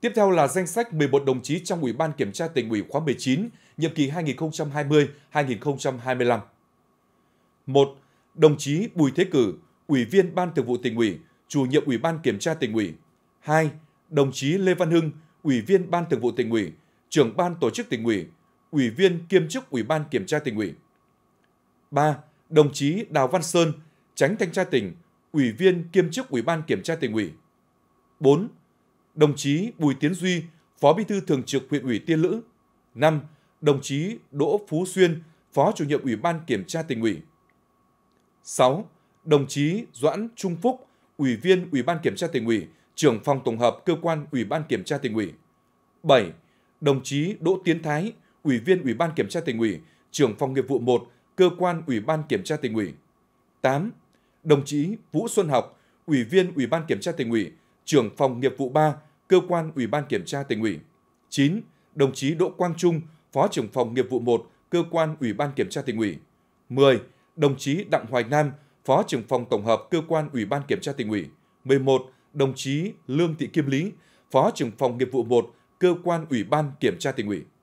Tiếp theo là danh sách 11 đồng chí trong Ủy ban Kiểm tra tỉnh ủy khóa 19, nhiệm kỳ 2020-2025. 1. Đồng chí Bùi Thế Cử, Ủy viên Ban Thường vụ tỉnh ủy, Chủ nhiệm Ủy ban Kiểm tra tỉnh ủy. 2. Đồng chí Lê Văn Hưng, Ủy viên Ban Thường vụ tỉnh ủy, Trưởng ban Tổ chức tỉnh ủy, Ủy viên kiêm chức Ủy ban Kiểm tra tỉnh ủy. 3. Đồng chí Đào Văn Sơn, Tránh Thanh tra tỉnh, Ủy viên kiêm chức Ủy ban Kiểm tra tỉnh ủy. 4 đồng chí Bùi Tiến Duy, Phó Bí thư Thường trực huyện ủy Tiên Lữ. 5. Đồng chí Đỗ Phú Xuyên, Phó chủ nhiệm Ủy ban Kiểm tra tỉnh ủy. 6. Đồng chí Doãn Trung Phúc, Ủy viên Ủy ban Kiểm tra tỉnh ủy, trưởng phòng tổng hợp cơ quan Ủy ban Kiểm tra tỉnh ủy. 7. Đồng chí Đỗ Tiến Thái, Ủy viên Ủy ban Kiểm tra tỉnh ủy, trưởng phòng nghiệp vụ 1, cơ quan Ủy ban Kiểm tra tỉnh ủy. 8. Đồng chí Vũ Xuân Học, Ủy viên Ủy ban Kiểm tra tỉnh ủy, trưởng phòng nghiệp vụ 3, cơ quan Ủy ban Kiểm tra tỉnh ủy. 9. Đồng chí Đỗ Quang Trung, Phó trưởng phòng nghiệp vụ 1, cơ quan Ủy ban Kiểm tra tỉnh ủy. 10. Đồng chí Đặng Hoài Nam, Phó trưởng phòng tổng hợp cơ quan Ủy ban Kiểm tra tỉnh ủy. 11. Đồng chí Lương Thị Kim Lý, Phó trưởng phòng nghiệp vụ 1, cơ quan Ủy ban Kiểm tra tỉnh ủy.